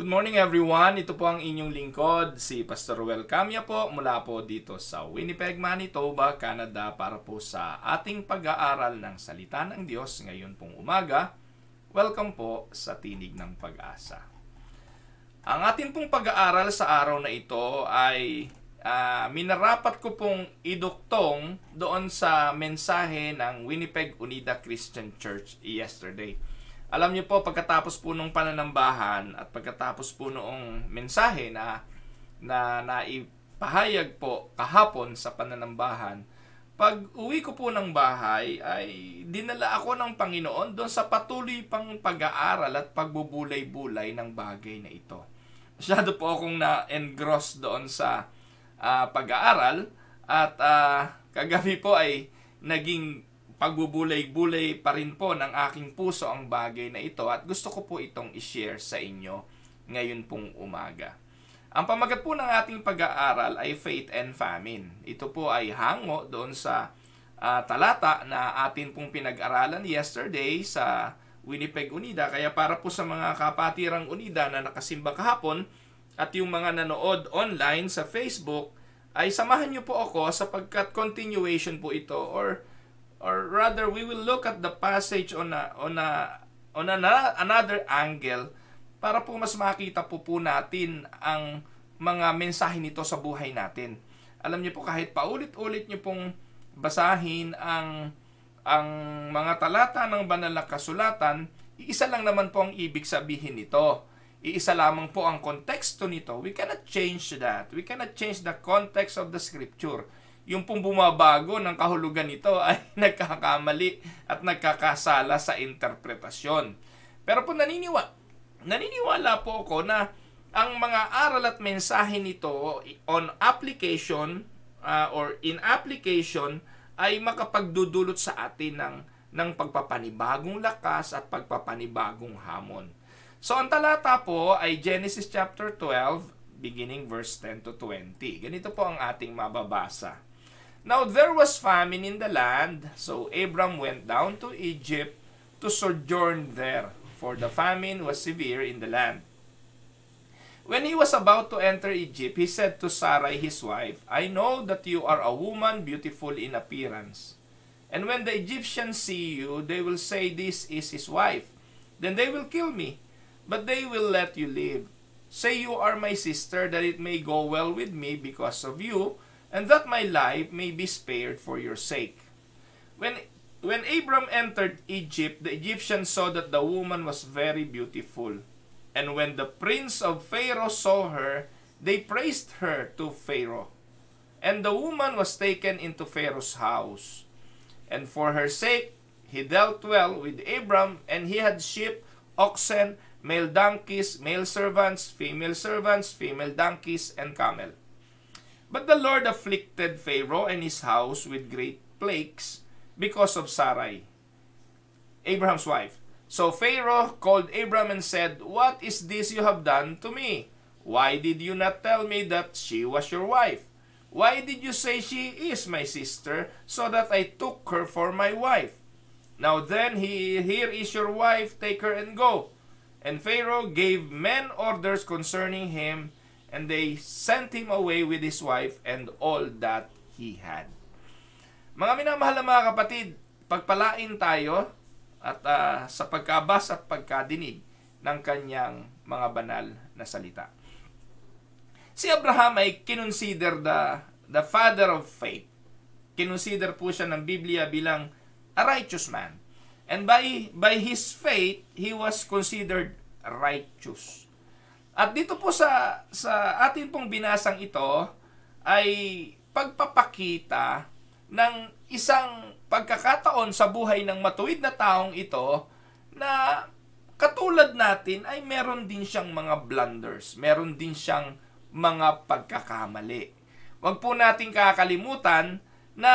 Good morning everyone. Ito po ang inyong lingkod, si Pastor Ruel Camia po mula po dito sa Winnipeg, Manitoba, Canada para po sa ating pag-aaral ng Salita ng Diyos ngayon pong umaga. Welcome po sa Tinig ng Pag-asa. Ang ating pong pag-aaral sa araw na ito ay uh, minarapat ko pong iduktong doon sa mensahe ng Winnipeg Unida Christian Church yesterday. Alam niyo po, pagkatapos po nung pananambahan at pagkatapos po noong mensahe na na naipahayag po kahapon sa pananambahan, pag uwi ko po ng bahay ay dinala ako ng Panginoon doon sa patuloy pang pag-aaral at pagbubulay-bulay ng bagay na ito. Masyado po akong na-engross doon sa uh, pag-aaral at uh, kagabi po ay naging pagbubulay-bulay pa rin po ng aking puso ang bagay na ito at gusto ko po itong ishare sa inyo ngayon pong umaga. Ang pamagat po ng ating pag-aaral ay faith and famine. Ito po ay hango doon sa uh, talata na atin pong pinag-aralan yesterday sa Winnipeg Unida. Kaya para po sa mga kapatirang Unida na nakasimba kahapon at yung mga nanood online sa Facebook, ay samahan niyo po ako sapagkat continuation po ito or or rather we will look at the passage on a, on a, on a, another angle para po mas makita po po natin ang mga mensahe nito sa buhay natin. Alam niyo po kahit paulit-ulit niyo pong basahin ang ang mga talata ng banal na kasulatan, iisa lang naman po ang ibig sabihin nito. Iisa lamang po ang konteksto nito. We cannot change that. We cannot change the context of the scripture yung pong bumabago ng kahulugan nito ay nagkakamali at nagkakasala sa interpretasyon. Pero po naniniwa, naniniwala po ako na ang mga aral at mensahe nito on application uh, or in application ay makapagdudulot sa atin ng ng pagpapanibagong lakas at pagpapanibagong hamon. So ang talata po ay Genesis chapter 12 beginning verse 10 to 20. Ganito po ang ating mababasa. Now there was famine in the land, so Abram went down to Egypt to sojourn there, for the famine was severe in the land. When he was about to enter Egypt, he said to Sarai his wife, I know that you are a woman beautiful in appearance. And when the Egyptians see you, they will say, This is his wife. Then they will kill me, but they will let you live. Say you are my sister, that it may go well with me because of you, and that my life may be spared for your sake. When, when Abram entered Egypt, the Egyptians saw that the woman was very beautiful. And when the prince of Pharaoh saw her, they praised her to Pharaoh. And the woman was taken into Pharaoh's house. And for her sake, he dealt well with Abram, and he had sheep, oxen, male donkeys, male servants, female servants, female donkeys, and camel. But the Lord afflicted Pharaoh and his house with great plagues because of Sarai, Abraham's wife. So Pharaoh called Abram and said, What is this you have done to me? Why did you not tell me that she was your wife? Why did you say she is my sister, so that I took her for my wife? Now then, he, here is your wife, take her and go. And Pharaoh gave men orders concerning him, and they sent him away with his wife and all that he had. Mga minamahal na mga kapatid, pagpalain tayo at uh, sa pagkabas at pagkadinig ng kanyang mga banal na salita. Si Abraham ay kinonsider the, the father of faith. Kinonsider po siya ng Biblia bilang a righteous man. And by, by his faith, he was considered righteous. At dito po sa, sa atin pong binasang ito ay pagpapakita ng isang pagkakataon sa buhay ng matuwid na taong ito na katulad natin ay meron din siyang mga blunders, meron din siyang mga pagkakamali. Huwag po nating kakalimutan na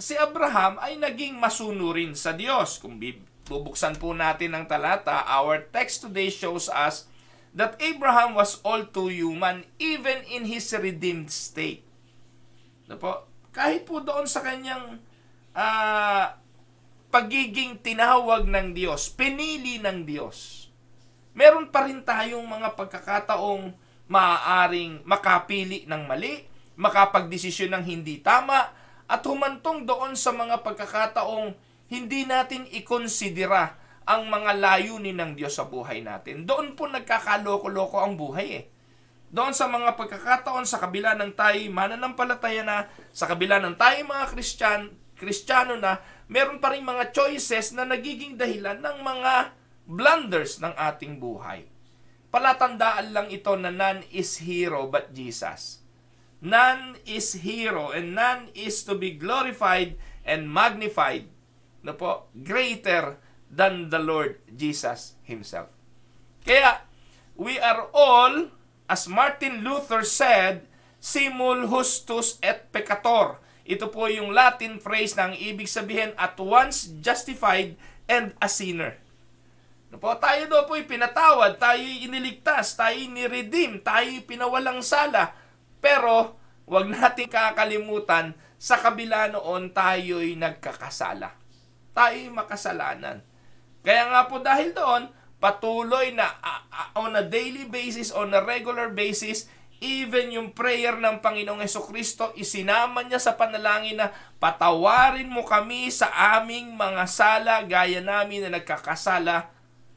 si Abraham ay naging masunurin sa Diyos. Kung bubuksan po natin ang talata, our text today shows us that Abraham was all too human even in his redeemed state. No po? Kahit po doon sa kanyang uh, pagiging tinawag ng Diyos, pinili ng Diyos, meron pa rin tayong mga pagkakataong maaaring makapili ng mali, makapagdesisyon ng hindi tama, at humantong doon sa mga pagkakataong hindi natin ikonsidera ang mga layunin ng Diyos sa buhay natin. Doon po nagkakaloko-loko ang buhay eh. Doon sa mga pagkakataon sa kabila ng tayo mananampalataya na, sa kabila ng tayo mga Christian, Kristiyano na, meron pa rin mga choices na nagiging dahilan ng mga blunders ng ating buhay. Palatandaan lang ito na none is hero but Jesus. None is hero and none is to be glorified and magnified. Na ano po, greater than the Lord Jesus Himself. Kaya, we are all, as Martin Luther said, simul justus et peccator. Ito po yung Latin phrase na ang ibig sabihin at once justified and a sinner. No po, tayo daw po pinatawad, tayo iniligtas, tayo ni-redeem, tayo pinawalang sala. Pero, wag nating kakalimutan, sa kabila noon tayo'y nagkakasala. Tayo'y makasalanan. Kaya nga po dahil doon, patuloy na uh, uh, on a daily basis, on a regular basis, even yung prayer ng Panginoong Heso Kristo, isinama niya sa panalangin na patawarin mo kami sa aming mga sala gaya namin na nagkakasala,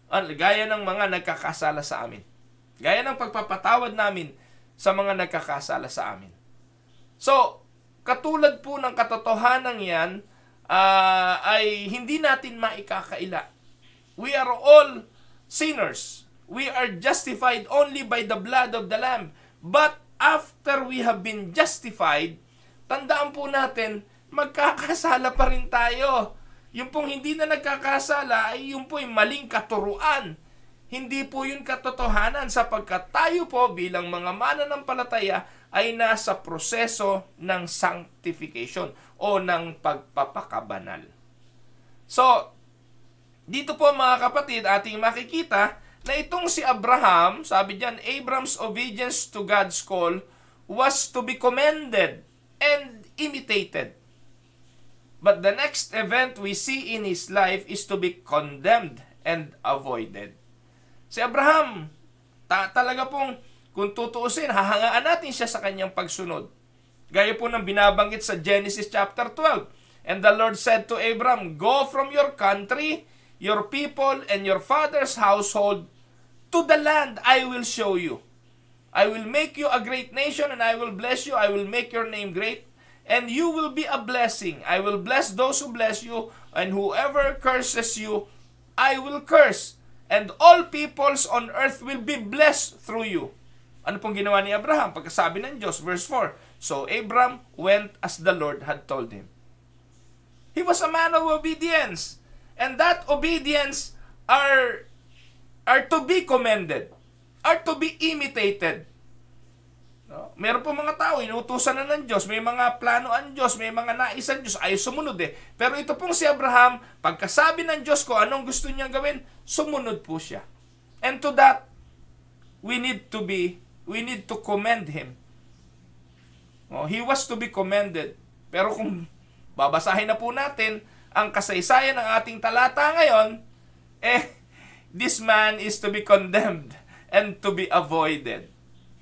uh, gaya ng mga nagkakasala sa amin. Gaya ng pagpapatawad namin sa mga nagkakasala sa amin. So, katulad po ng katotohanan yan, uh, ay hindi natin maikakaila We are all sinners. We are justified only by the blood of the Lamb. But after we have been justified, tandaan po natin, magkakasala pa rin tayo. Yung pong hindi na nagkakasala ay yung po yung maling katuruan. Hindi po yun katotohanan sapagkat tayo po bilang mga mananampalataya ay nasa proseso ng sanctification o ng pagpapakabanal. So, dito po mga kapatid, ating makikita na itong si Abraham, sabi diyan, Abraham's obedience to God's call was to be commended and imitated. But the next event we see in his life is to be condemned and avoided. Si Abraham, ta- talaga pong kung tutuusin, hahangaan natin siya sa kanyang pagsunod. Gaya po ng binabanggit sa Genesis chapter 12. And the Lord said to Abram, Go from your country your people and your father's household to the land I will show you. I will make you a great nation and I will bless you. I will make your name great and you will be a blessing. I will bless those who bless you and whoever curses you, I will curse. And all peoples on earth will be blessed through you. Ano pong ginawa ni Abraham? Pagkasabi ng Diyos, verse 4. So Abram went as the Lord had told him. He was a man of obedience. And that obedience are are to be commended, are to be imitated. No? Meron po mga tao, inutusan na ng Diyos, may mga plano ang Diyos, may mga nais ang Diyos, ayaw sumunod eh. Pero ito pong si Abraham, pagkasabi ng Diyos ko anong gusto niyang gawin, sumunod po siya. And to that, we need to be, we need to commend him. Oh, he was to be commended. Pero kung babasahin na po natin, ang kasaysayan ng ating talata ngayon, eh, this man is to be condemned and to be avoided.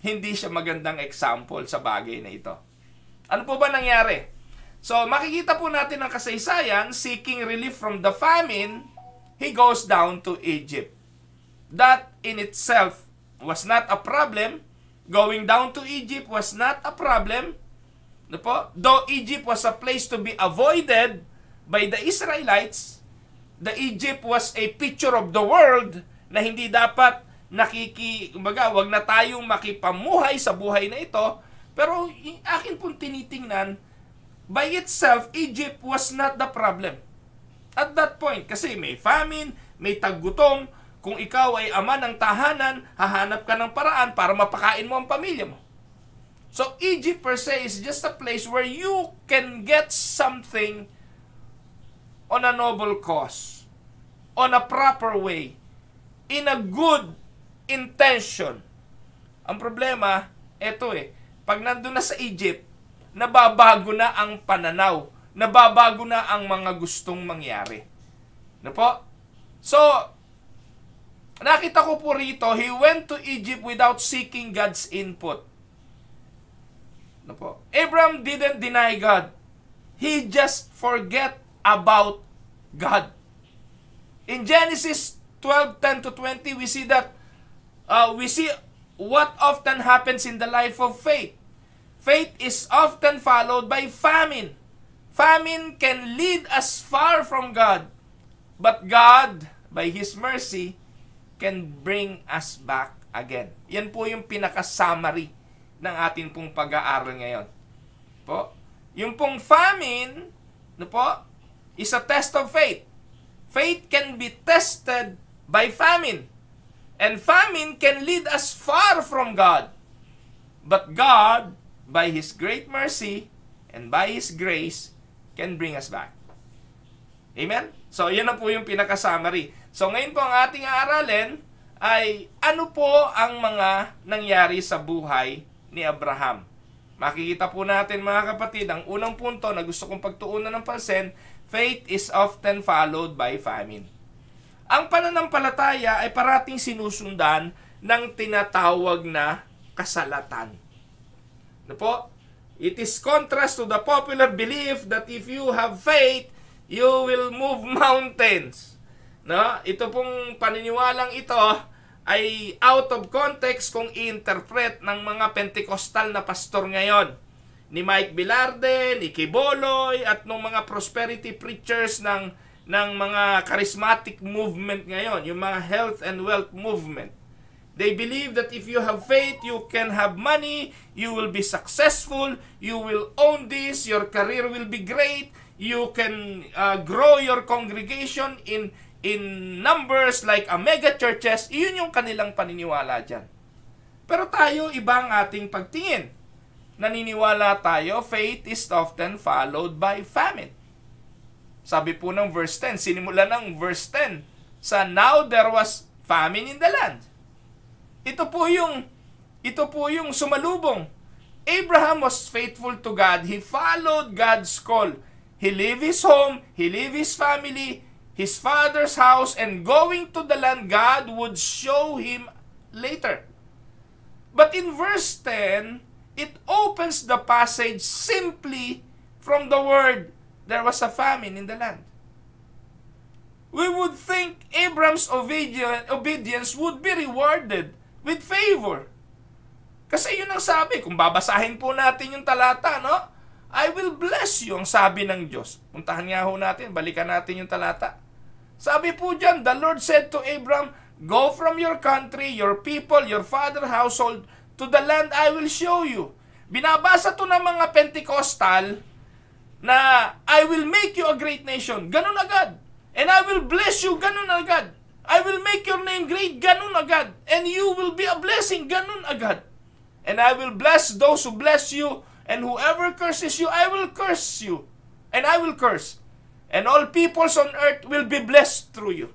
Hindi siya magandang example sa bagay na ito. Ano po ba nangyari? So, makikita po natin ang kasaysayan, seeking relief from the famine, he goes down to Egypt. That in itself was not a problem. Going down to Egypt was not a problem. No po? Though Egypt was a place to be avoided, by the Israelites, the Egypt was a picture of the world na hindi dapat nakiki, kumbaga, wag na tayong makipamuhay sa buhay na ito. Pero akin pong tinitingnan, by itself, Egypt was not the problem. At that point, kasi may famine, may taggutom, kung ikaw ay ama ng tahanan, hahanap ka ng paraan para mapakain mo ang pamilya mo. So Egypt per se is just a place where you can get something on a noble cause, on a proper way, in a good intention. Ang problema, eto eh, pag nandun na sa Egypt, nababago na ang pananaw, nababago na ang mga gustong mangyari. Na ano po? So, nakita ko po rito, he went to Egypt without seeking God's input. Na ano po? Abraham didn't deny God. He just forget about God. In Genesis 12:10 to 20, we see that uh, we see what often happens in the life of faith. Faith is often followed by famine. Famine can lead us far from God, but God, by His mercy, can bring us back again. Yan po yung pinaka-summary ng atin pong pag-aaral ngayon. Po, yung pong famine, no po, is a test of faith. Faith can be tested by famine. And famine can lead us far from God. But God, by His great mercy and by His grace, can bring us back. Amen? So, yan na po yung pinaka-summary. So, ngayon po ang ating aaralin ay ano po ang mga nangyari sa buhay ni Abraham. Makikita po natin mga kapatid, ang unang punto na gusto kong pagtuunan ng pansin Faith is often followed by famine. Ang pananampalataya ay parating sinusundan ng tinatawag na kasalatan. Ano po? It is contrast to the popular belief that if you have faith, you will move mountains. No? Ito pong paniniwalang ito ay out of context kung interpret ng mga Pentecostal na pastor ngayon ni Mike Bilarde, ni Kiboloy at nung mga prosperity preachers ng ng mga charismatic movement ngayon, yung mga health and wealth movement. They believe that if you have faith, you can have money, you will be successful, you will own this, your career will be great, you can uh, grow your congregation in in numbers like a mega churches. Iyon yung kanilang paniniwala diyan. Pero tayo ibang ating pagtingin naniniwala tayo, faith is often followed by famine. Sabi po ng verse 10, sinimula ng verse 10, sa now there was famine in the land. Ito po yung ito po yung sumalubong. Abraham was faithful to God. He followed God's call. He leave his home, he leave his family, his father's house, and going to the land God would show him later. But in verse 10, It opens the passage simply from the word, there was a famine in the land. We would think Abram's obedience would be rewarded with favor. Kasi yun ang sabi, kung babasahin po natin yung talata, no? I will bless you, ang sabi ng Diyos. Puntahan nga ho natin, balikan natin yung talata. Sabi po dyan, the Lord said to Abram, Go from your country, your people, your father household, to the land I will show you. Binabasa to ng mga Pentecostal na I will make you a great nation. Ganun agad. And I will bless you. Ganun agad. I will make your name great. Ganun agad. And you will be a blessing. Ganun agad. And I will bless those who bless you. And whoever curses you, I will curse you. And I will curse. And all peoples on earth will be blessed through you.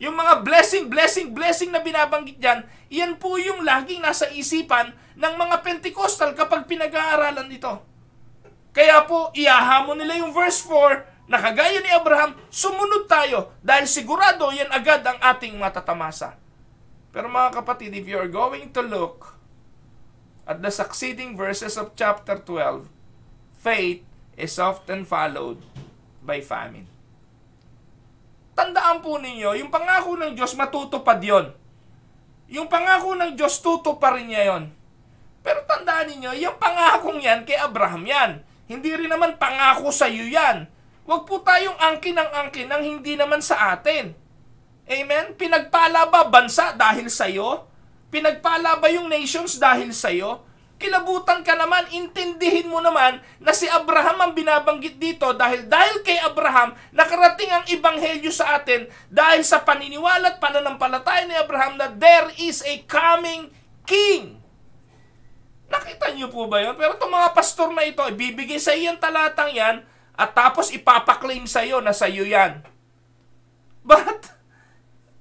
Yung mga blessing, blessing, blessing na binabanggit dyan, iyan po yung laging nasa isipan ng mga Pentecostal kapag pinag-aaralan ito. Kaya po, iyahamon nila yung verse 4 na kagaya ni Abraham, sumunod tayo dahil sigurado yan agad ang ating matatamasa. Pero mga kapatid, if you are going to look at the succeeding verses of chapter 12, faith is often followed by famine tandaan po ninyo, yung pangako ng Diyos, matutupad yon. Yung pangako ng Diyos, tutuparin niya yon. Pero tandaan ninyo, yung pangakong yan kay Abraham yan. Hindi rin naman pangako sa iyo yan. Huwag po tayong angkin ng angkin ng hindi naman sa atin. Amen? Pinagpala ba bansa dahil sa iyo? Pinagpala ba yung nations dahil sa iyo? kilabutan ka naman, intindihin mo naman na si Abraham ang binabanggit dito dahil dahil kay Abraham nakarating ang ebanghelyo sa atin dahil sa paniniwala at pananampalataya ni Abraham na there is a coming king. Nakita niyo po ba yun? Pero itong mga pastor na ito, ibibigay sa iyo yung talatang yan at tapos ipapaklaim sa iyo na sa iyo yan. But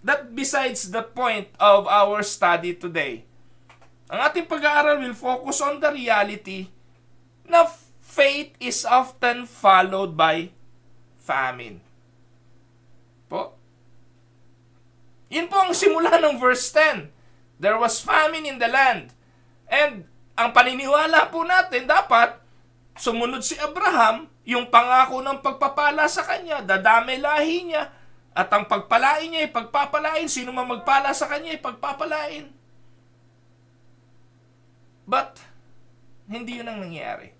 that besides the point of our study today. Ang ating pag-aaral will focus on the reality na faith is often followed by famine. Po. Yun po ang simula ng verse 10. There was famine in the land. And ang paniniwala po natin dapat sumunod si Abraham yung pangako ng pagpapala sa kanya, dadami lahi niya, at ang pagpalain niya ay pagpapalain, sino man magpala sa kanya ay pagpapalain. But, hindi yun ang nangyari.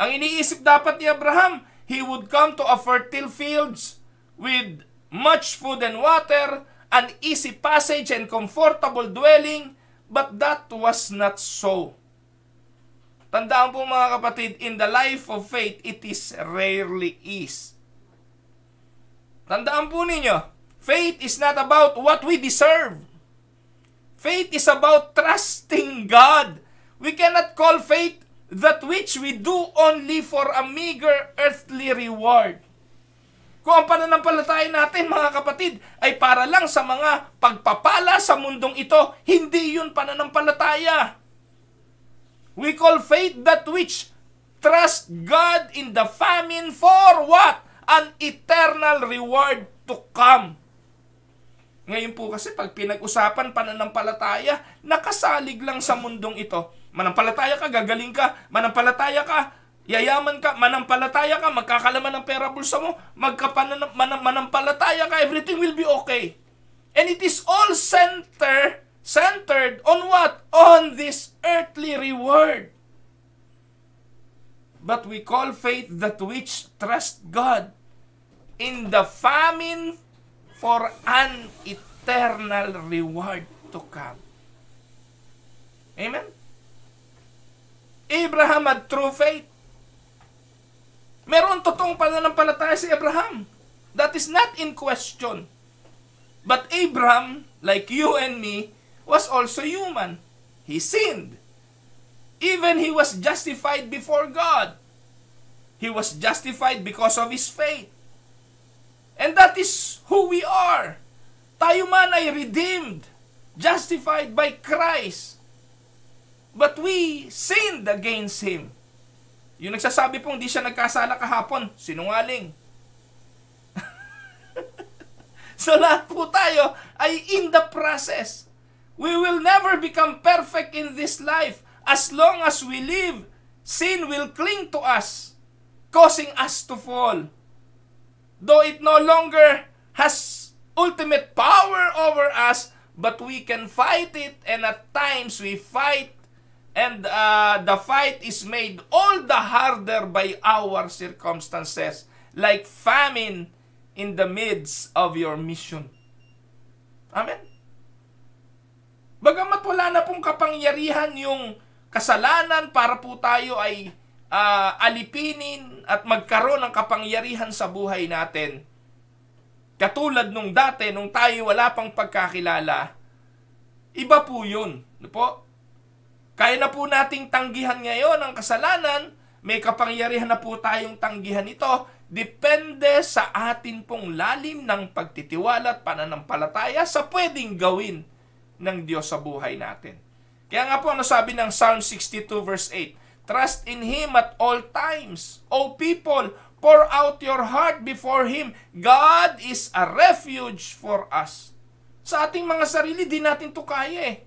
Ang iniisip dapat ni Abraham, he would come to a fertile fields with much food and water, an easy passage and comfortable dwelling, but that was not so. Tandaan po mga kapatid, in the life of faith, it is rarely is. Tandaan po ninyo, faith is not about what we deserve. Faith is about trusting God. We cannot call faith that which we do only for a meager earthly reward. Kung ang pananampalataya natin, mga kapatid, ay para lang sa mga pagpapala sa mundong ito, hindi yun pananampalataya. We call faith that which trust God in the famine for what? An eternal reward to come. Ngayon po kasi pag pinag-usapan pananampalataya, nakasalig lang sa mundong ito. Manampalataya ka, gagaling ka. Manampalataya ka, yayaman ka. Manampalataya ka, magkakalaman ng pera bulsa mo. Magkapanam, manam, manampalataya ka, everything will be okay. And it is all center, centered on what? On this earthly reward. But we call faith that which trust God in the famine for an eternal reward to come. Amen? Abraham had true faith. Meron totoong pananampalataya si Abraham. That is not in question. But Abraham, like you and me, was also human. He sinned. Even he was justified before God. He was justified because of his faith. And that is who we are. Tayo man ay redeemed, justified by Christ. But we sinned against Him. Yung nagsasabi pong di siya nagkasala kahapon, sinungaling. so lahat po tayo ay in the process. We will never become perfect in this life. As long as we live, sin will cling to us, causing us to fall though it no longer has ultimate power over us, but we can fight it, and at times we fight, and uh, the fight is made all the harder by our circumstances, like famine in the midst of your mission. Amen? Bagamat wala na pong kapangyarihan yung kasalanan para po tayo ay uh, alipinin at magkaroon ng kapangyarihan sa buhay natin. Katulad nung dati, nung tayo wala pang pagkakilala, iba po yun. Ano po? Kaya na po nating tanggihan ngayon ang kasalanan, may kapangyarihan na po tayong tanggihan ito, depende sa atin pong lalim ng pagtitiwala at pananampalataya sa pwedeng gawin ng Diyos sa buhay natin. Kaya nga po, ano sabi ng Psalm 62 verse 8, Trust in Him at all times. O people, pour out your heart before Him. God is a refuge for us. Sa ating mga sarili, di natin to kaya eh.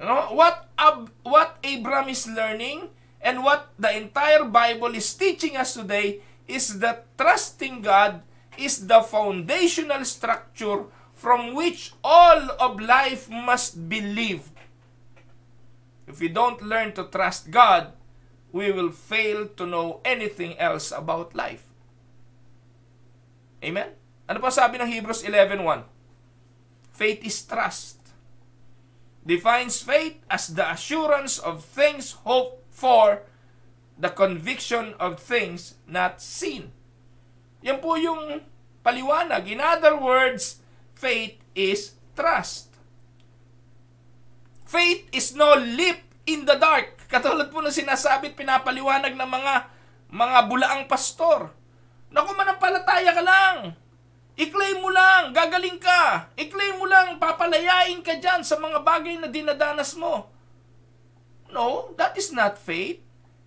No? What, Ab- what Abraham is learning and what the entire Bible is teaching us today is that trusting God is the foundational structure from which all of life must be lived. If we don't learn to trust God, we will fail to know anything else about life. Amen? Ano pa sabi ng Hebrews 11.1? Faith is trust. Defines faith as the assurance of things hoped for, the conviction of things not seen. Yan po yung paliwanag. In other words, faith is trust. Faith is no leap in the dark. Katulad po ng sinasabi pinapaliwanag ng mga mga bulaang pastor. Naku, manampalataya ka lang. I-claim mo lang, gagaling ka. I-claim mo lang, papalayain ka dyan sa mga bagay na dinadanas mo. No, that is not faith.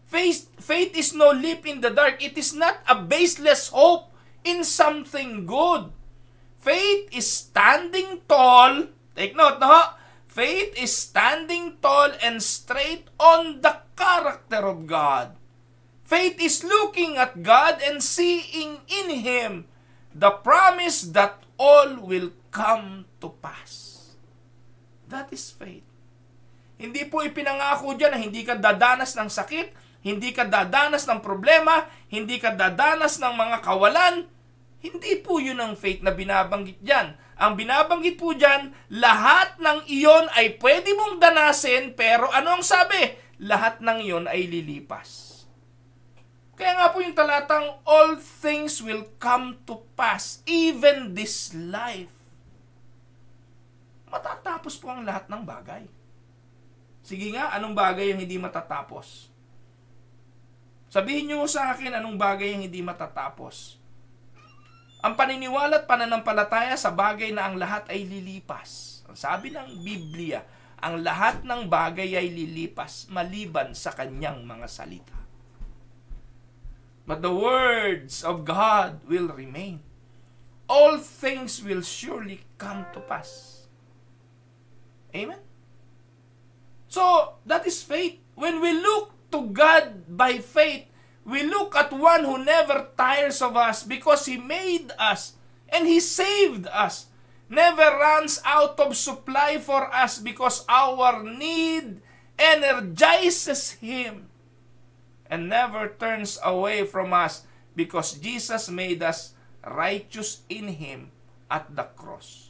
Faith, faith is no leap in the dark. It is not a baseless hope in something good. Faith is standing tall. Take note, no? Faith is standing tall and straight on the character of God. Faith is looking at God and seeing in Him the promise that all will come to pass. That is faith. Hindi po ipinangako dyan na hindi ka dadanas ng sakit, hindi ka dadanas ng problema, hindi ka dadanas ng mga kawalan. Hindi po yun ang faith na binabanggit dyan ang binabanggit po dyan, lahat ng iyon ay pwede mong danasin pero ano ang sabi? Lahat ng iyon ay lilipas. Kaya nga po yung talatang, all things will come to pass, even this life. Matatapos po ang lahat ng bagay. Sige nga, anong bagay yung hindi matatapos? Sabihin nyo sa akin anong bagay yung hindi matatapos. Ang paniniwala at pananampalataya sa bagay na ang lahat ay lilipas. Ang sabi ng Biblia, ang lahat ng bagay ay lilipas maliban sa kanyang mga salita. But the words of God will remain. All things will surely come to pass. Amen? So, that is faith. When we look to God by faith, We look at one who never tires of us because He made us and He saved us. Never runs out of supply for us because our need energizes Him. And never turns away from us because Jesus made us righteous in Him at the cross.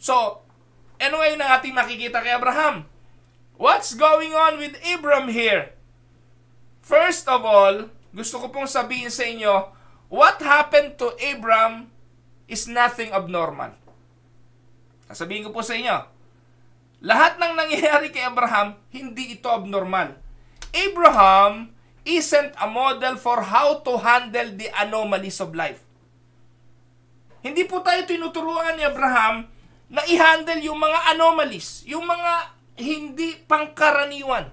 So, ano ngayon ang ating makikita kay Abraham? What's going on with Abram here? First of all, gusto ko pong sabihin sa inyo, what happened to Abram is nothing abnormal. Sasabihin ko po sa inyo, lahat ng nangyayari kay Abraham, hindi ito abnormal. Abraham isn't a model for how to handle the anomalies of life. Hindi po tayo tinuturuan ni Abraham na i-handle yung mga anomalies, yung mga hindi pangkaraniwan.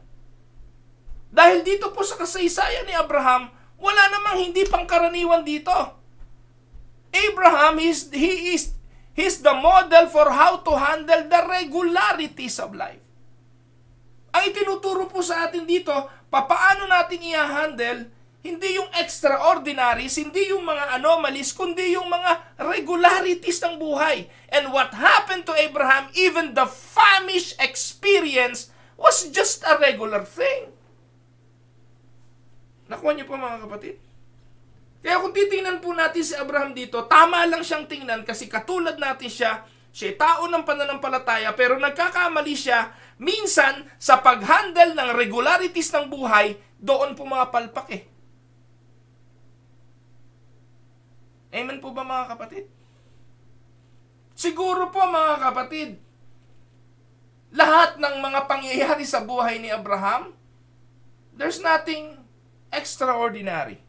Dahil dito po sa kasaysayan ni Abraham, wala namang hindi pangkaraniwan dito. Abraham is he is he's the model for how to handle the regularities of life. Ang itinuturo po sa atin dito, papaano natin i-handle hindi yung extraordinary, hindi yung mga anomalies, kundi yung mga regularities ng buhay. And what happened to Abraham, even the famish experience was just a regular thing. Nakuha niyo po mga kapatid? Kaya kung titingnan po natin si Abraham dito, tama lang siyang tingnan kasi katulad natin siya, siya tao ng pananampalataya pero nagkakamali siya minsan sa paghandle ng regularities ng buhay, doon po mga palpak eh. Amen po ba mga kapatid? Siguro po mga kapatid, lahat ng mga pangyayari sa buhay ni Abraham, there's nothing extraordinary.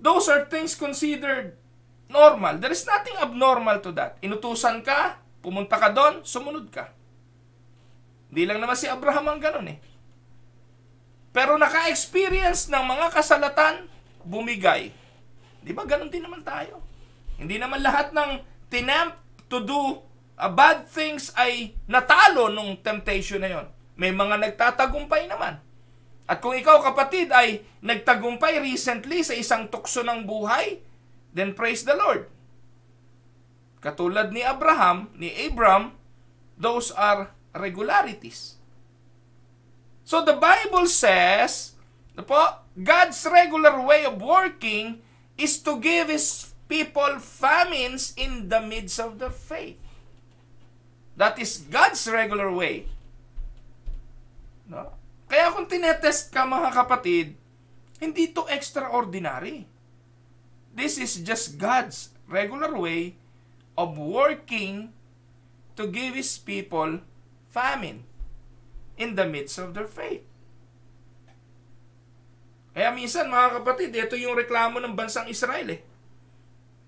Those are things considered normal. There is nothing abnormal to that. Inutusan ka, pumunta ka doon, sumunod ka. Hindi lang naman si Abraham ang ganun eh. Pero naka-experience ng mga kasalatan, bumigay. Di ba ganun din naman tayo? Hindi naman lahat ng tinamp to do uh, bad things ay natalo nung temptation na yon. May mga nagtatagumpay naman. At kung ikaw kapatid ay nagtagumpay recently sa isang tukso ng buhay, then praise the Lord. Katulad ni Abraham, ni Abram, those are regularities. So the Bible says, ano po, God's regular way of working is to give His people famines in the midst of the faith. That is God's regular way. No? Kaya kung tinetest ka mga kapatid, hindi to extraordinary. This is just God's regular way of working to give His people famine in the midst of their faith. Kaya minsan mga kapatid, ito yung reklamo ng bansang Israel eh.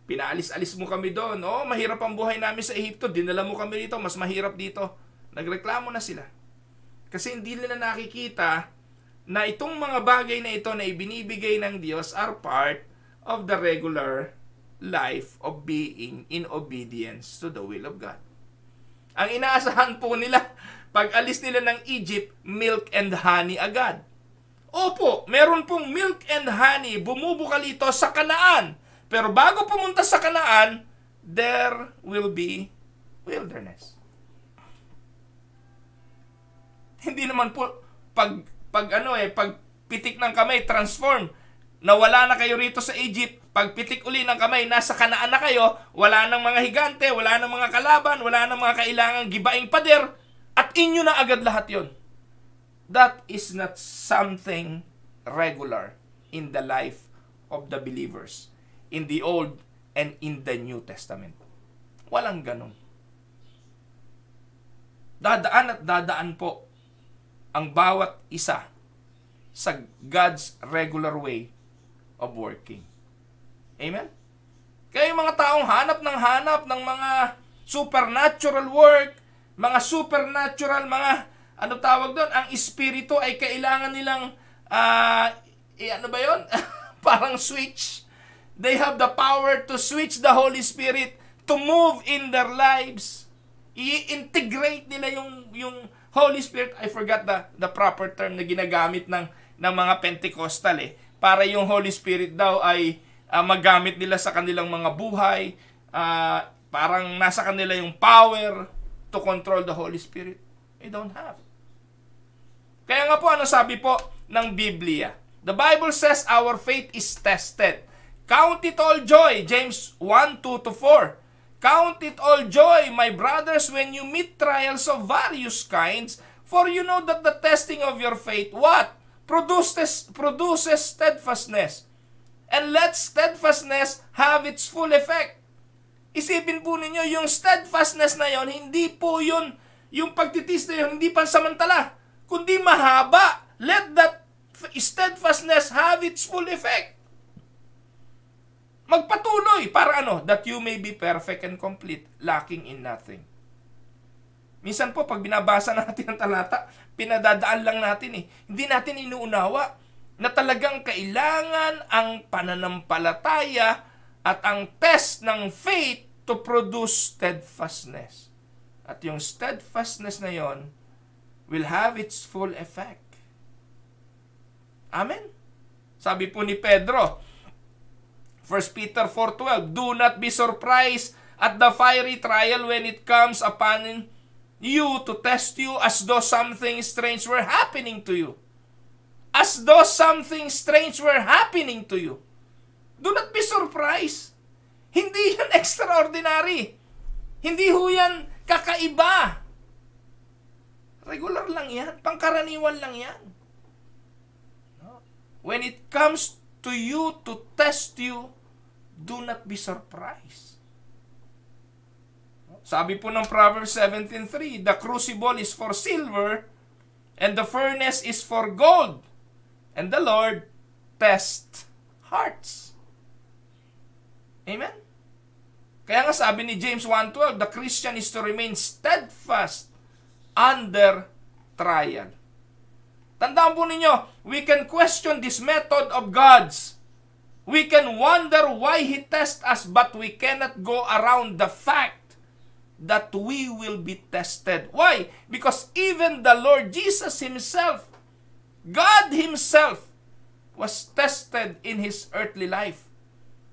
Pinaalis-alis mo kami doon. Oh, mahirap ang buhay namin sa Ehipto. Dinala mo kami dito. Mas mahirap dito. Nagreklamo na sila. Kasi hindi nila nakikita na itong mga bagay na ito na ibinibigay ng Diyos are part of the regular life of being in obedience to the will of God. Ang inaasahan po nila, pag alis nila ng Egypt, milk and honey agad. Opo, meron pong milk and honey, bumubukal ito sa kanaan. Pero bago pumunta sa kanaan, there will be wilderness. Hindi naman po pag pag ano eh, pag pitik ng kamay, transform. Nawala na kayo rito sa Egypt, pag pitik uli ng kamay, nasa kanaan na kayo, wala nang mga higante, wala nang mga kalaban, wala nang mga kailangang gibaing pader, at inyo na agad lahat yon. That is not something regular in the life of the believers in the Old and in the New Testament. Walang ganun. Dadaan at dadaan po ang bawat isa sa God's regular way of working. Amen? Kaya yung mga taong hanap ng hanap ng mga supernatural work, mga supernatural, mga ano tawag doon, ang espiritu ay kailangan nilang, uh, eh, ano ba yon Parang switch. They have the power to switch the Holy Spirit to move in their lives. I-integrate nila yung, yung Holy Spirit, I forgot the, the proper term na ginagamit ng, ng mga Pentecostal eh. Para yung Holy Spirit daw ay uh, magamit nila sa kanilang mga buhay. Uh, parang nasa kanila yung power to control the Holy Spirit. They don't have. Kaya nga po, ano sabi po ng Biblia? The Bible says our faith is tested. Count it all joy, James 1, 2 to 4. Count it all joy, my brothers, when you meet trials of various kinds, for you know that the testing of your faith, what? Produces, produces steadfastness. And let steadfastness have its full effect. Isipin po ninyo, yung steadfastness na yon, hindi po yun, yung pagtitis na yun, hindi pansamantala, kundi mahaba. Let that steadfastness have its full effect. Magpatuloy para ano? That you may be perfect and complete, lacking in nothing. Minsan po, pag binabasa natin ang talata, pinadadaan lang natin eh. Hindi natin inuunawa na talagang kailangan ang pananampalataya at ang test ng faith to produce steadfastness. At yung steadfastness na yon will have its full effect. Amen? Sabi po ni Pedro, 1 Peter 4.12, Do not be surprised at the fiery trial when it comes upon you to test you as though something strange were happening to you. As though something strange were happening to you. Do not be surprised. Hindi yan extraordinary. Hindi ho yan kakaiba. Regular lang yan. Pangkaraniwan lang yan. When it comes to you to test you do not be surprised. Sabi po ng Proverbs 17.3, The crucible is for silver, and the furnace is for gold, and the Lord test hearts. Amen? Kaya nga sabi ni James 1.12, The Christian is to remain steadfast under trial. Tandaan po ninyo, we can question this method of God's We can wonder why He tests us, but we cannot go around the fact that we will be tested. Why? Because even the Lord Jesus Himself, God Himself, was tested in His earthly life.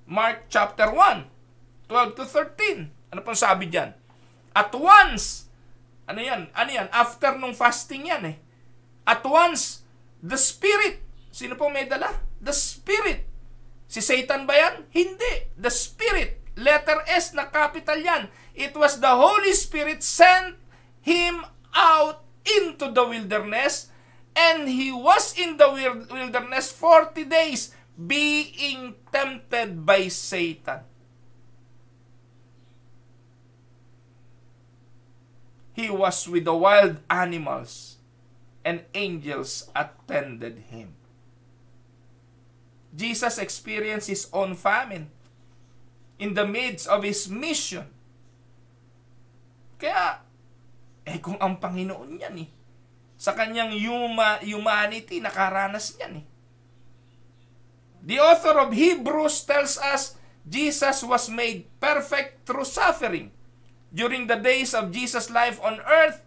Mark chapter 1, 12 to 13. Ano pong sabi dyan? At once, ano yan? Ano yan? After nung fasting yan eh. At once, the Spirit, sino po may dala? The Spirit Si Satan ba yan? Hindi. The Spirit. Letter S na capital yan. It was the Holy Spirit sent him out into the wilderness and he was in the wilderness 40 days being tempted by Satan. He was with the wild animals and angels attended him. Jesus experienced his own famine in the midst of his mission. Kaya, eh kung ang Panginoon yan eh, sa kanyang huma, humanity, nakaranas niyan eh. The author of Hebrews tells us Jesus was made perfect through suffering. During the days of Jesus' life on earth,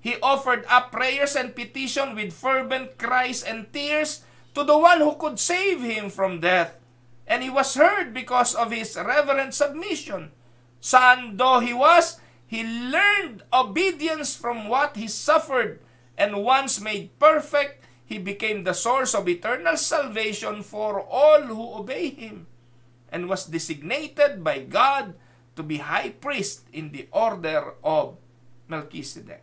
he offered up prayers and petition with fervent cries and tears to the one who could save him from death. And he was heard because of his reverent submission. Son though he was, he learned obedience from what he suffered, and once made perfect, he became the source of eternal salvation for all who obey him, and was designated by God to be high priest in the order of Melchizedek.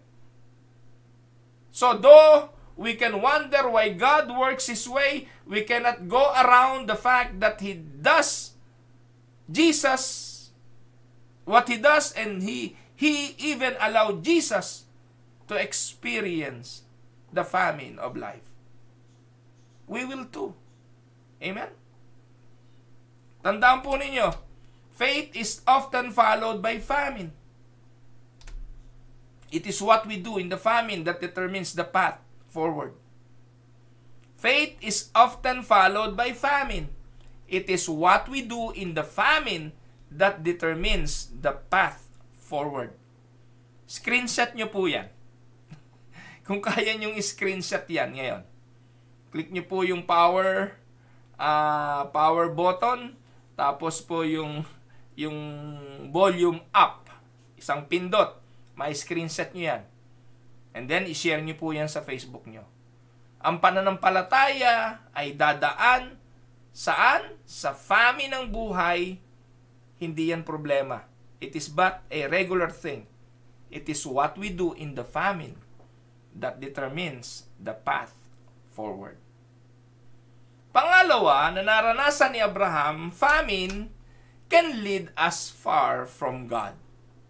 So though We can wonder why God works His way. We cannot go around the fact that He does Jesus what He does and He, he even allowed Jesus to experience the famine of life. We will too. Amen? Tandaan po ninyo, faith is often followed by famine. It is what we do in the famine that determines the path forward. Faith is often followed by famine. It is what we do in the famine that determines the path forward. Screenshot nyo po yan. Kung kaya nyong screenshot yan ngayon. Click nyo po yung power uh, power button tapos po yung yung volume up. Isang pindot. May screenshot nyo yan. And then, ishare nyo po yan sa Facebook nyo. Ang pananampalataya ay dadaan saan? Sa fami ng buhay, hindi yan problema. It is but a regular thing. It is what we do in the famine that determines the path forward. Pangalawa, na naranasan ni Abraham, famine can lead us far from God.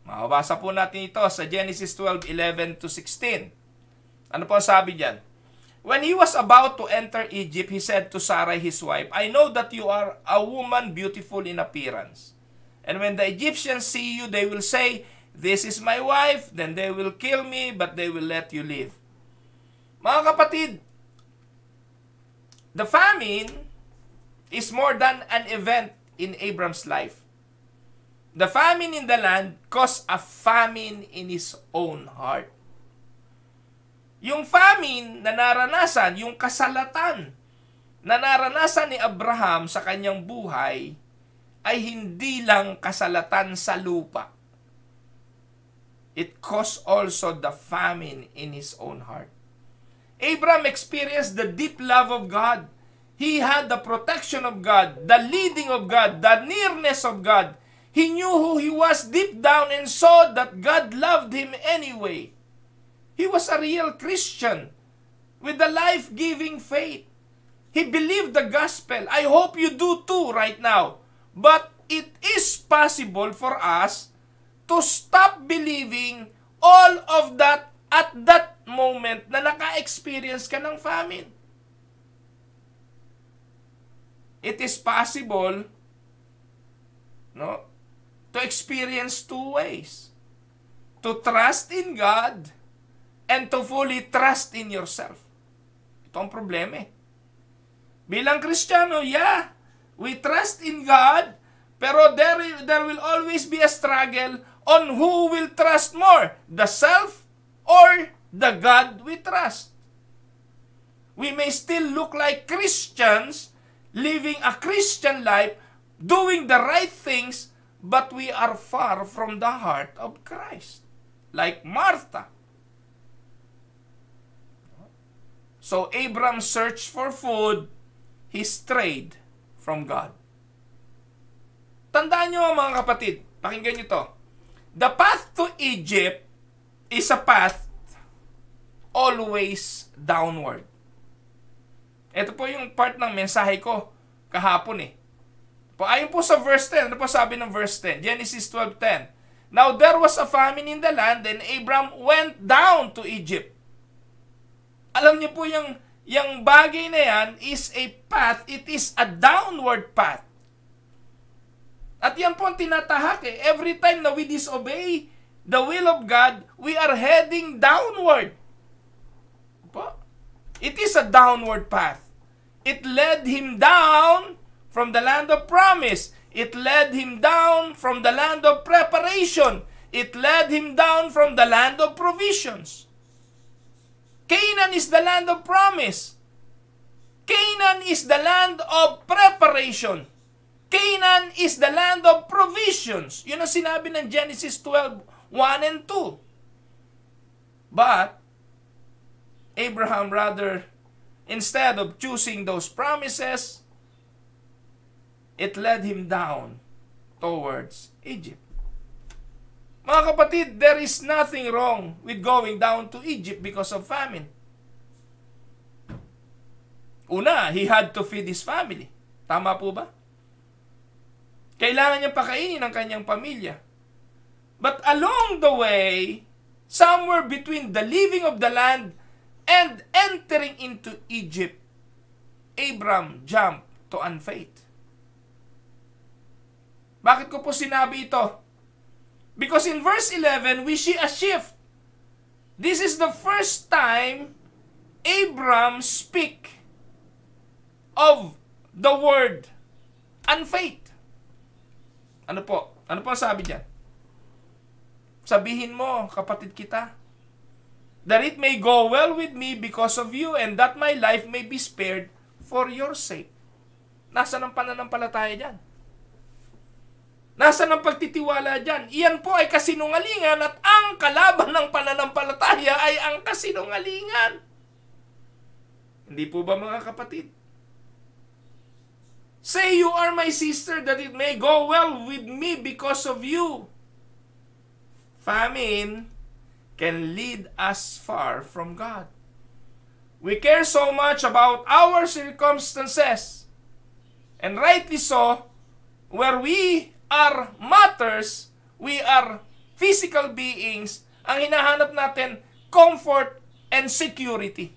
Mababasa po natin ito sa Genesis 12:11 to 16. Ano po ang sabi diyan? When he was about to enter Egypt, he said to Sarai his wife, I know that you are a woman beautiful in appearance. And when the Egyptians see you, they will say, This is my wife. Then they will kill me, but they will let you live. Mga kapatid, the famine is more than an event in Abram's life. The famine in the land caused a famine in his own heart. Yung famine na naranasan, yung kasalatan na naranasan ni Abraham sa kanyang buhay ay hindi lang kasalatan sa lupa. It caused also the famine in his own heart. Abraham experienced the deep love of God. He had the protection of God, the leading of God, the nearness of God, He knew who he was deep down and saw that God loved him anyway. He was a real Christian with a life-giving faith. He believed the gospel. I hope you do too right now. But it is possible for us to stop believing all of that at that moment na naka-experience ka ng famine. It is possible no? to experience two ways. To trust in God and to fully trust in yourself. Ito ang problema eh. Bilang Kristiyano, yeah, we trust in God, pero there, there will always be a struggle on who will trust more, the self or the God we trust. We may still look like Christians, living a Christian life, doing the right things, but we are far from the heart of Christ, like Martha. So Abram searched for food, he strayed from God. Tandaan nyo mga kapatid, pakinggan nyo to. The path to Egypt is a path always downward. Ito po yung part ng mensahe ko kahapon eh. Paayon po sa verse 10, ano po sabi ng verse 10? Genesis 12.10 Now there was a famine in the land and Abram went down to Egypt. Alam niyo po yung, yung bagay na yan is a path, it is a downward path. At yan po ang tinatahak eh. Every time na we disobey the will of God, we are heading downward. Po? It is a downward path. It led him down from the land of promise. It led him down from the land of preparation. It led him down from the land of provisions. Canaan is the land of promise. Canaan is the land of preparation. Canaan is the land of provisions. You know, sinabi ng Genesis 12, 1 and 2. But, Abraham rather, instead of choosing those promises, it led him down towards Egypt. Mga kapatid, there is nothing wrong with going down to Egypt because of famine. Una, he had to feed his family. Tama po ba? Kailangan niyang pakainin ang kanyang pamilya. But along the way, somewhere between the leaving of the land and entering into Egypt, Abram jumped to unfaith. Bakit ko po sinabi ito? Because in verse 11, we see a shift. This is the first time Abram speak of the word unfaith. Ano po? Ano po ang sabi diyan? Sabihin mo, kapatid kita, that it may go well with me because of you and that my life may be spared for your sake. Nasaan ang pananampalataya diyan? Nasaan ang pagtitiwala dyan? Iyan po ay kasinungalingan at ang kalaban ng pananampalataya ay ang kasinungalingan. Hindi po ba mga kapatid? Say you are my sister that it may go well with me because of you. Famine can lead us far from God. We care so much about our circumstances, and rightly so, where we are matters. We are physical beings. Ang hinahanap natin, comfort and security.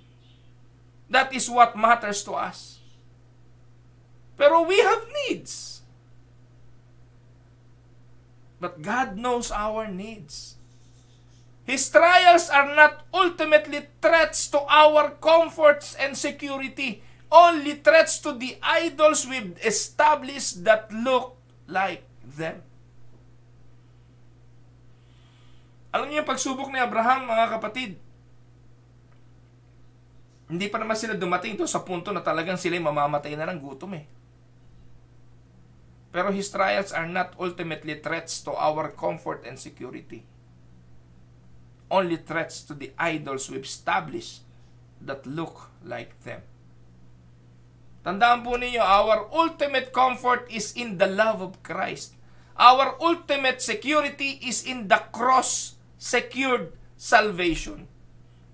That is what matters to us. Pero we have needs. But God knows our needs. His trials are not ultimately threats to our comforts and security, only threats to the idols we've established that look like them. Alam niyo yung pagsubok ni Abraham, mga kapatid, hindi pa naman sila dumating to sa punto na talagang sila mamamatay na ng gutom eh. Pero his trials are not ultimately threats to our comfort and security. Only threats to the idols we've established that look like them. Tandaan po ninyo, our ultimate comfort is in the love of Christ. Our ultimate security is in the cross secured salvation.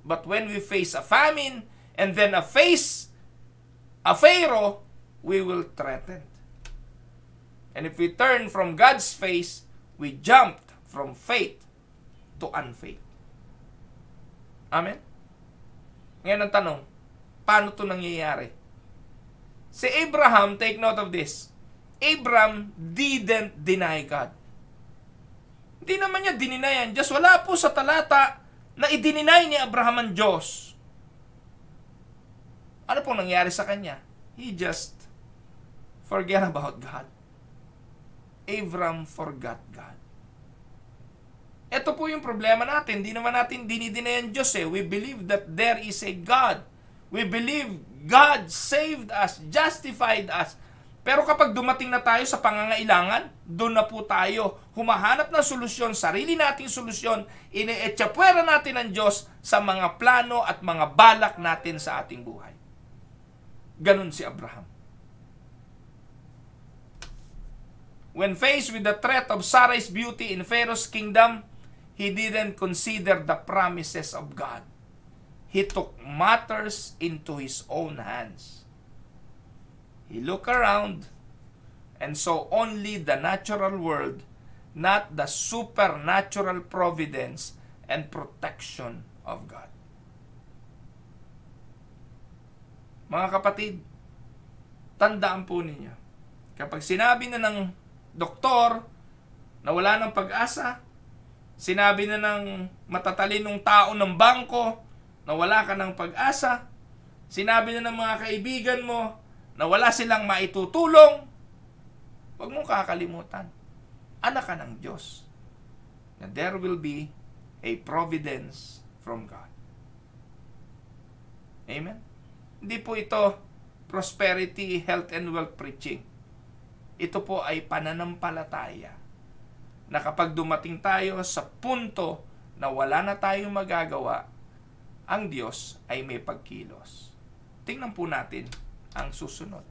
But when we face a famine and then a face a Pharaoh, we will threaten. And if we turn from God's face, we jumped from faith to unfaith. Amen? Ngayon ang tanong, paano to nangyayari? Si Abraham, take note of this, Abram didn't deny God. Hindi naman niya dininayan Diyos. Wala po sa talata na idininay ni Abraham ang Diyos. Ano pong nangyari sa kanya? He just forget about God. Abram forgot God. Ito po yung problema natin. Hindi naman natin dinidinayan Diyos eh. We believe that there is a God. We believe God saved us, justified us, pero kapag dumating na tayo sa pangangailangan, doon na po tayo humahanap ng solusyon, sarili nating solusyon, ineetsapwera natin ang Diyos sa mga plano at mga balak natin sa ating buhay. Ganon si Abraham. When faced with the threat of Sarai's beauty in Pharaoh's kingdom, he didn't consider the promises of God. He took matters into his own hands. He looked around and saw only the natural world, not the supernatural providence and protection of God. Mga kapatid, tandaan po ninyo, kapag sinabi na ng doktor na wala ng pag-asa, sinabi na ng matatalinong tao ng bangko na wala ka ng pag-asa, sinabi na ng mga kaibigan mo na wala silang maitutulong, huwag mong kakalimutan. Anak ka ng Diyos. Na there will be a providence from God. Amen? Hindi po ito prosperity, health, and wealth preaching. Ito po ay pananampalataya na kapag dumating tayo sa punto na wala na tayong magagawa, ang Diyos ay may pagkilos. Tingnan po natin ang susunod.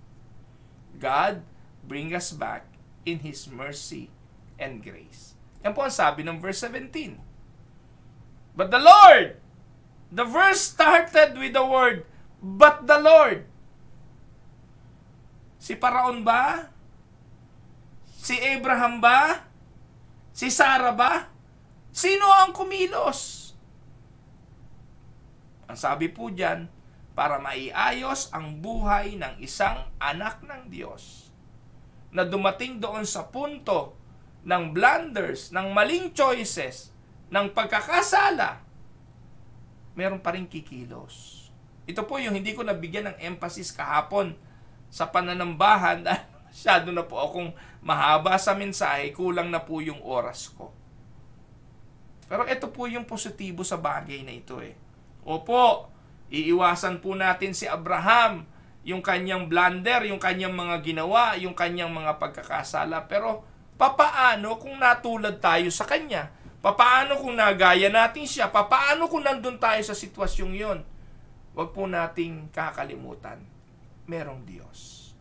God bring us back in His mercy and grace. Yan po ang sabi ng verse 17. But the Lord, the verse started with the word, but the Lord. Si Paraon ba? Si Abraham ba? Si Sarah ba? Sino ang kumilos? Ang sabi po dyan, para maiayos ang buhay ng isang anak ng Diyos na dumating doon sa punto ng blunders, ng maling choices, ng pagkakasala, meron pa rin kikilos. Ito po yung hindi ko nabigyan ng emphasis kahapon sa pananambahan dahil masyado na po akong mahaba sa mensahe, kulang na po yung oras ko. Pero ito po yung positibo sa bagay na ito eh. Opo, Iiwasan po natin si Abraham, yung kanyang blunder, yung kanyang mga ginawa, yung kanyang mga pagkakasala. Pero papaano kung natulad tayo sa kanya? Papaano kung nagaya natin siya? Papaano kung nandun tayo sa sitwasyong yon? Huwag po nating kakalimutan. Merong Diyos.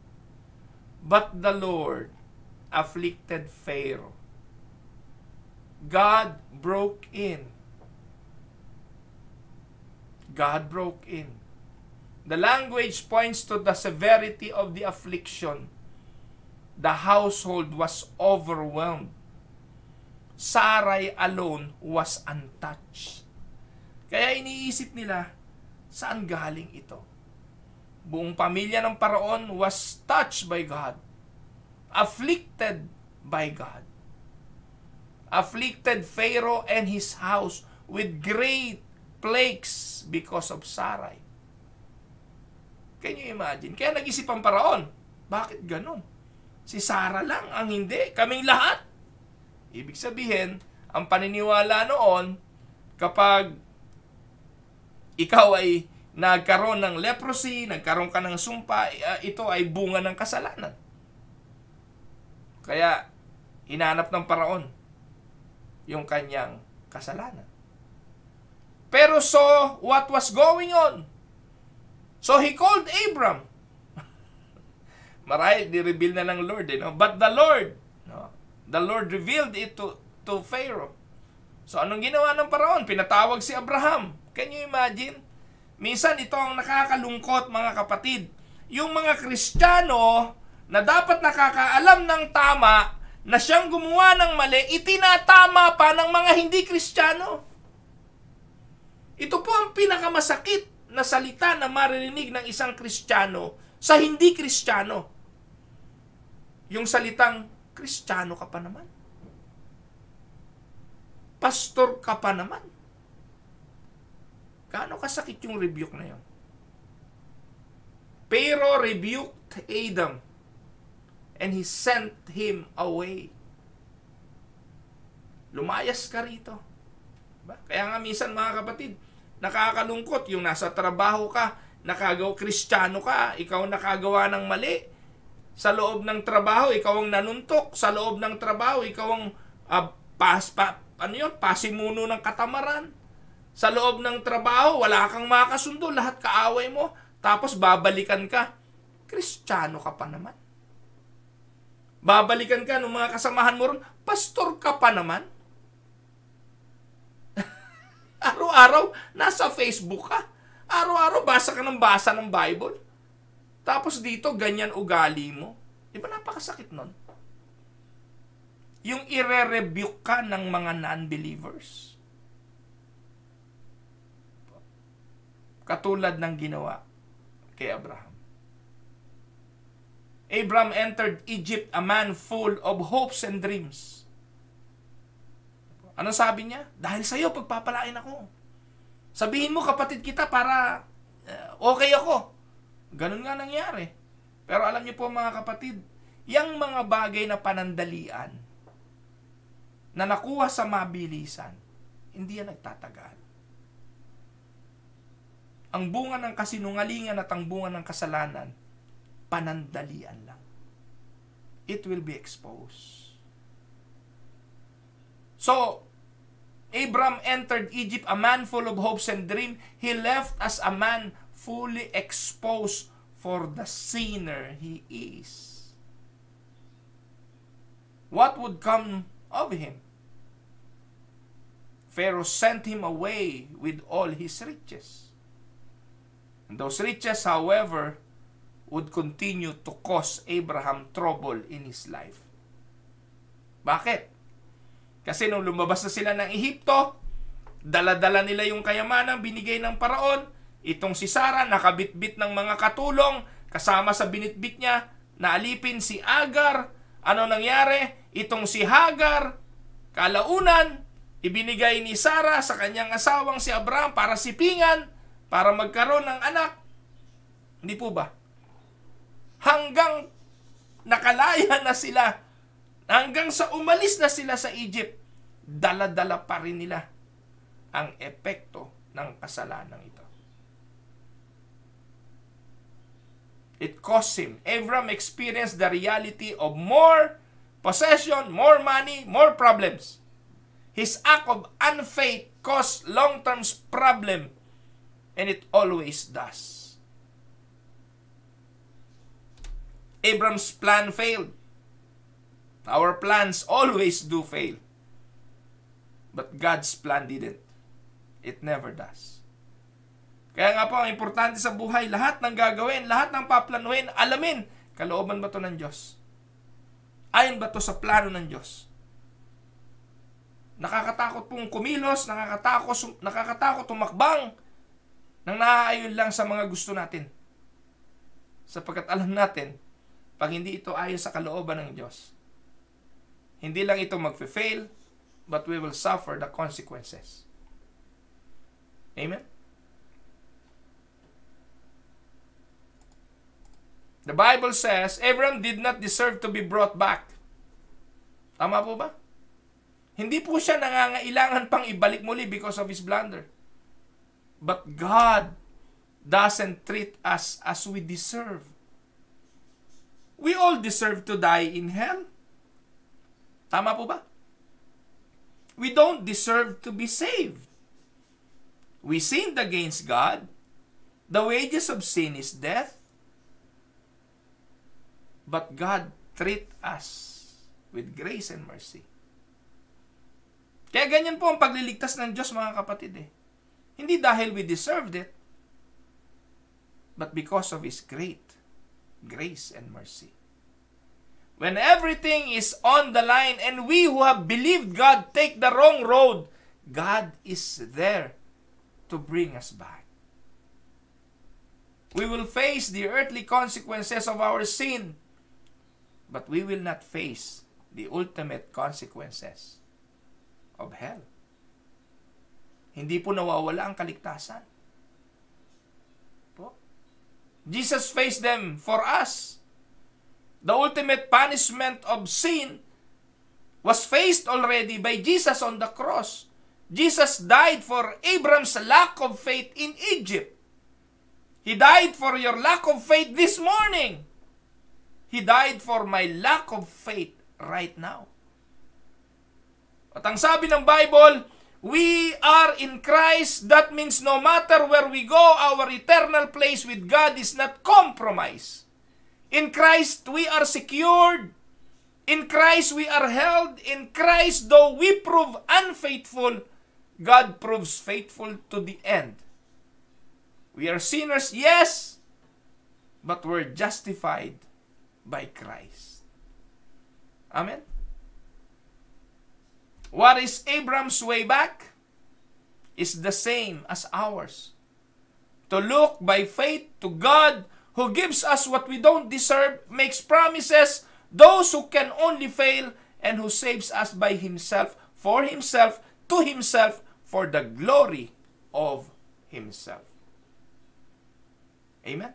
But the Lord afflicted Pharaoh. God broke in God broke in. The language points to the severity of the affliction. The household was overwhelmed. Sarai alone was untouched. Kaya iniisip nila, saan galing ito? Buong pamilya ng paraon was touched by God. Afflicted by God. Afflicted Pharaoh and his house with great plagues because of Sarai. Can you imagine? Kaya nag-isip ang paraon, bakit ganon? Si Sarah lang ang hindi, kaming lahat. Ibig sabihin, ang paniniwala noon, kapag ikaw ay nagkaroon ng leprosy, nagkaroon ka ng sumpa, eh, ito ay bunga ng kasalanan. Kaya, hinanap ng paraon yung kanyang kasalanan. Pero so, what was going on? So he called Abram. Marahil, di-reveal na ng Lord. Eh, no? But the Lord, no? the Lord revealed it to, to Pharaoh. So anong ginawa ng paraon? Pinatawag si Abraham. Can you imagine? Minsan ito ang nakakalungkot mga kapatid. Yung mga Kristiyano na dapat nakakaalam ng tama na siyang gumawa ng mali, itinatama pa ng mga hindi Kristiyano. Ito po ang pinakamasakit na salita na maririnig ng isang Kristiyano sa hindi Kristiyano. Yung salitang, Kristiyano ka pa naman. Pastor ka pa naman. Kano kasakit yung rebuke na yun? Pero rebuked Adam and he sent him away. Lumayas ka rito. Diba? Kaya nga minsan mga kapatid, Nakakalungkot yung nasa trabaho ka, nakagaw kristyano ka, ikaw nakagawa ng mali. Sa loob ng trabaho, ikaw ang nanuntok. Sa loob ng trabaho, ikaw ang uh, pas, pa, ano yun, pasimuno ng katamaran. Sa loob ng trabaho, wala kang makasundo, lahat kaaway mo. Tapos babalikan ka. Kristiyano ka pa naman. Babalikan ka ng mga kasamahan mo ron, pastor ka pa naman. Araw-araw, nasa Facebook ka. Araw-araw, basa ka ng basa ng Bible. Tapos dito, ganyan ugali mo. Di ba napakasakit nun? Yung ire-rebuke ka ng mga non-believers. Katulad ng ginawa kay Abraham. Abraham entered Egypt a man full of hopes and dreams. Anong sabi niya? Dahil sa'yo, pagpapalain ako. Sabihin mo kapatid kita para uh, okay ako. Ganun nga nangyari. Pero alam niyo po mga kapatid, yang mga bagay na panandalian na nakuha sa mabilisan, hindi yan nagtatagal. Ang bunga ng kasinungalingan at ang bunga ng kasalanan, panandalian lang. It will be exposed. So, Abram entered Egypt a man full of hopes and dreams. He left as a man fully exposed for the sinner he is. What would come of him? Pharaoh sent him away with all his riches. And those riches, however, would continue to cause Abraham trouble in his life. Bakit? Kasi nung lumabas na sila ng Ehipto, daladala nila yung kayamanan binigay ng paraon. Itong si Sara nakabitbit ng mga katulong kasama sa binitbit niya naalipin si Agar. Ano nangyari? Itong si Hagar kalaunan ibinigay ni Sara sa kanyang asawang si Abraham para sipingan para magkaroon ng anak. Hindi po ba? Hanggang nakalaya na sila Hanggang sa umalis na sila sa Egypt, daladala pa rin nila ang epekto ng kasalanan ito. It cost him. Abram experienced the reality of more possession, more money, more problems. His act of unfaith caused long-term problem and it always does. Abram's plan failed. Our plans always do fail. But God's plan didn't. It never does. Kaya nga po, ang importante sa buhay, lahat ng gagawin, lahat ng paplanuhin, alamin, kalooban ba to ng Diyos? Ayon ba to sa plano ng Diyos? Nakakatakot pong kumilos, nakakatakot, nakakatakot tumakbang, nang naaayon lang sa mga gusto natin. Sapagkat alam natin, pag hindi ito ayon sa kalooban ng Diyos, hindi lang ito mag fail but we will suffer the consequences. Amen? The Bible says, Abram did not deserve to be brought back. Tama po ba? Hindi po siya nangangailangan pang ibalik muli because of his blunder. But God doesn't treat us as we deserve. We all deserve to die in hell. Tama po ba? We don't deserve to be saved. We sinned against God. The wages of sin is death. But God treat us with grace and mercy. Kaya ganyan po ang pagliligtas ng Diyos mga kapatid eh. Hindi dahil we deserved it, but because of His great grace and mercy. When everything is on the line and we who have believed God take the wrong road, God is there to bring us back. We will face the earthly consequences of our sin, but we will not face the ultimate consequences of hell. Hindi po nawawala ang kaligtasan. Po? Jesus faced them for us. The ultimate punishment of sin was faced already by Jesus on the cross. Jesus died for Abraham's lack of faith in Egypt. He died for your lack of faith this morning. He died for my lack of faith right now. At ang sabi ng Bible, we are in Christ. That means no matter where we go, our eternal place with God is not compromised. In Christ, we are secured. In Christ, we are held. In Christ, though we prove unfaithful, God proves faithful to the end. We are sinners, yes, but we're justified by Christ. Amen? What is Abram's way back? Is the same as ours. To look by faith to God who gives us what we don't deserve, makes promises, those who can only fail, and who saves us by Himself, for Himself, to Himself, for the glory of Himself. Amen?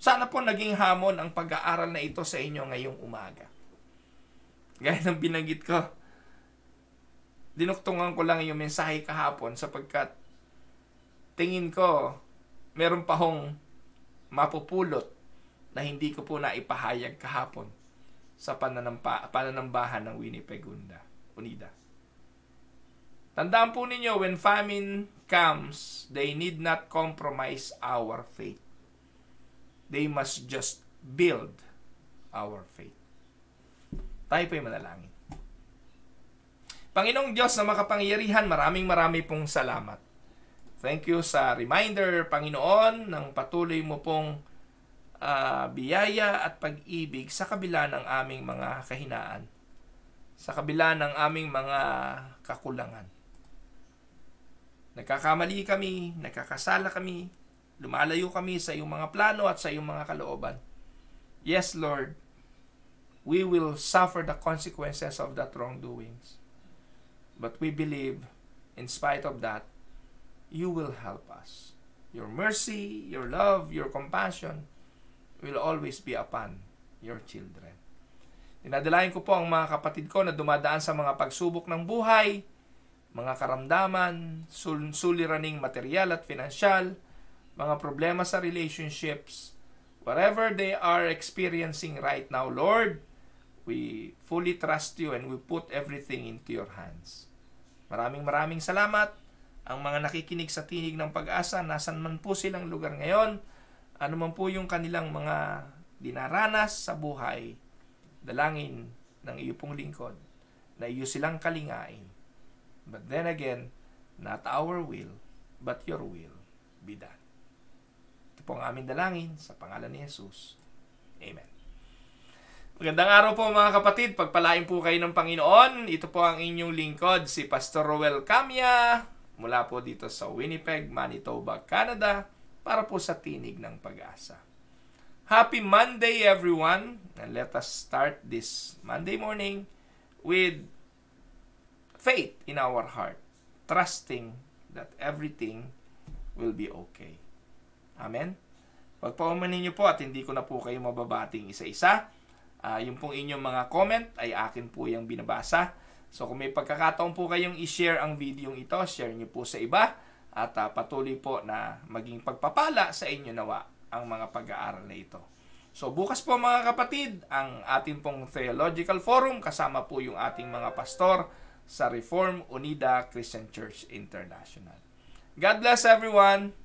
Sana po naging hamon ang pag-aaral na ito sa inyo ngayong umaga. Gaya ng binanggit ko, dinuktungan ko lang yung mensahe kahapon sapagkat tingin ko meron pa hong mapupulot na hindi ko po naipahayag kahapon sa pananampa, pananambahan ng Winnipeg Unda, Unida. Tandaan po ninyo, when famine comes, they need not compromise our faith. They must just build our faith. Tayo po'y manalangin. Panginoong Diyos na makapangyarihan, maraming maraming pong salamat. Thank you sa reminder, Panginoon, ng patuloy mo pong uh, biyaya at pag-ibig sa kabila ng aming mga kahinaan, sa kabila ng aming mga kakulangan. Nagkakamali kami, nagkakasala kami, lumalayo kami sa iyong mga plano at sa iyong mga kalooban. Yes, Lord, we will suffer the consequences of that wrongdoings. But we believe, in spite of that, you will help us. Your mercy, your love, your compassion will always be upon your children. Dinadalain ko po ang mga kapatid ko na dumadaan sa mga pagsubok ng buhay, mga karamdaman, sul suliraning material at finansyal, mga problema sa relationships, whatever they are experiencing right now, Lord, we fully trust you and we put everything into your hands. Maraming maraming salamat ang mga nakikinig sa tinig ng pag-asa, nasan man po silang lugar ngayon, ano man po yung kanilang mga dinaranas sa buhay, dalangin ng iyo pong lingkod na iyo silang kalingain. But then again, not our will, but your will be done. Ito po ang aming dalangin sa pangalan ni Jesus. Amen. Magandang araw po mga kapatid. Pagpalain po kayo ng Panginoon. Ito po ang inyong lingkod, si Pastor Roel Camia mula po dito sa Winnipeg, Manitoba, Canada para po sa Tinig ng Pag-asa. Happy Monday everyone and let us start this Monday morning with faith in our heart, trusting that everything will be okay. Amen? Pagpaumanin niyo po at hindi ko na po kayo mababating isa-isa. Uh, yung pong inyong mga comment ay akin po yung binabasa So kung may pagkakataon po kayong i-share ang video ito, share nyo po sa iba at uh, patuloy po na maging pagpapala sa inyo nawa ang mga pag-aaral na ito. So bukas po mga kapatid, ang atin pong Theological Forum kasama po yung ating mga pastor sa Reform Unida Christian Church International. God bless everyone!